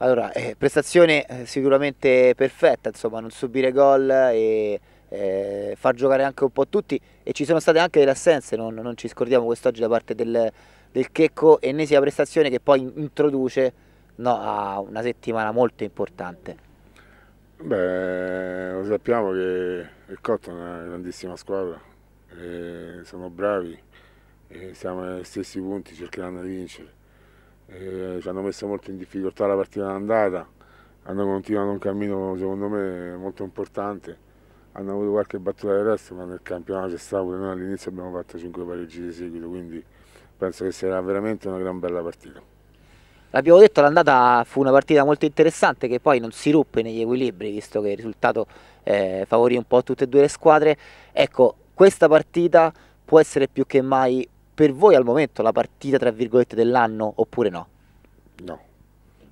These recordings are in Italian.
Allora, eh, prestazione eh, sicuramente perfetta, insomma, non subire gol e eh, far giocare anche un po' tutti e ci sono state anche delle assenze, non, non ci scordiamo quest'oggi da parte del, del, Checco, ennesima prestazione che poi introduce no, a una settimana molto importante. Beh, lo sappiamo che il Cotto è una grandissima squadra, sono bravi, siamo agli stessi punti, cercheranno di vincere eh, ci hanno messo molto in difficoltà la partita d'andata, hanno continuato un cammino secondo me molto importante, hanno avuto qualche battuta di resto, ma nel campionato c'è stato, noi all'inizio abbiamo fatto 5 pareggi di seguito, quindi penso che sarà veramente una gran bella partita. L'abbiamo detto, l'andata fu una partita molto interessante che poi non si ruppe negli equilibri, visto che il risultato eh, favorì un po' tutte e due le squadre. Ecco, questa partita può essere più che mai per voi al momento la partita tra virgolette dell'anno oppure no? No,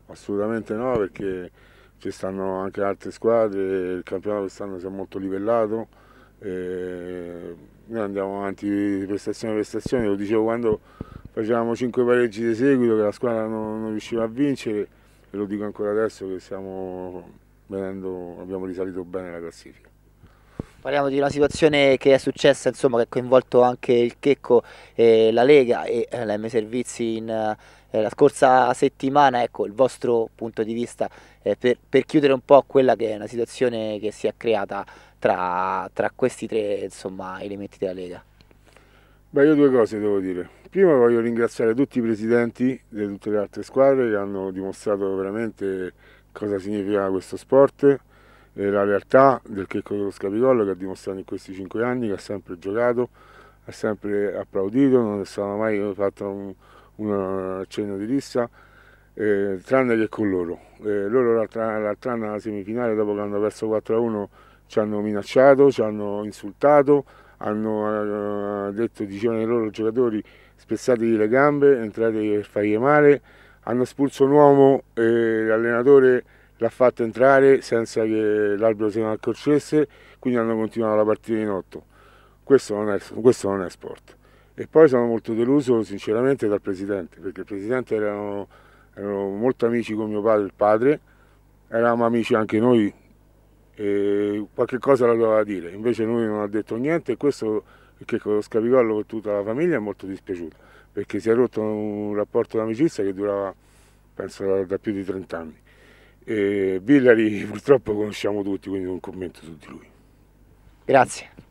assolutamente no perché ci stanno anche altre squadre, il campionato quest'anno si è molto livellato, noi andiamo avanti prestazione per prestazione, lo dicevo quando facevamo 5 pareggi di seguito che la squadra non, non riusciva a vincere e lo dico ancora adesso che stiamo venendo, abbiamo risalito bene la classifica. Parliamo di una situazione che è successa, insomma, che ha coinvolto anche il Checco, eh, la Lega e eh, la M Servizi in, eh, la scorsa settimana. Ecco, il vostro punto di vista eh, per, per, chiudere un po' quella che è una situazione che si è creata tra, tra questi tre insomma, elementi della Lega. Beh, io due cose devo dire. Prima voglio ringraziare tutti i presidenti di tutte le altre squadre che hanno dimostrato veramente cosa significa questo sport la realtà del Checco Scapicollo che ha dimostrato in questi cinque anni che ha sempre giocato, ha sempre applaudito, non è stato mai fatto un, un accenno di rissa, eh, tranne che con loro. Eh, loro l'altra anno alla semifinale, dopo che hanno perso 4-1, ci hanno minacciato, ci hanno insultato, hanno eh, detto, dicevano ai loro giocatori, spezzatevi le gambe, entrate per fargli male, hanno espulso un uomo, eh, l'allenatore l'ha fatto entrare senza che l'albero se ne accorcesse, quindi hanno continuato la partita in otto. Questo non, è, questo non è sport. E poi sono molto deluso sinceramente dal presidente, perché il presidente erano, erano molto amici con mio padre e il padre, eravamo amici anche noi, e qualche cosa la doveva dire, invece lui non ha detto niente e questo che con lo Scapicollo con tutta la famiglia è molto dispiaciuto, perché si è rotto un rapporto d'amicizia che durava penso da più di 30 anni. E Villari purtroppo conosciamo tutti, quindi un commento su di lui. Grazie.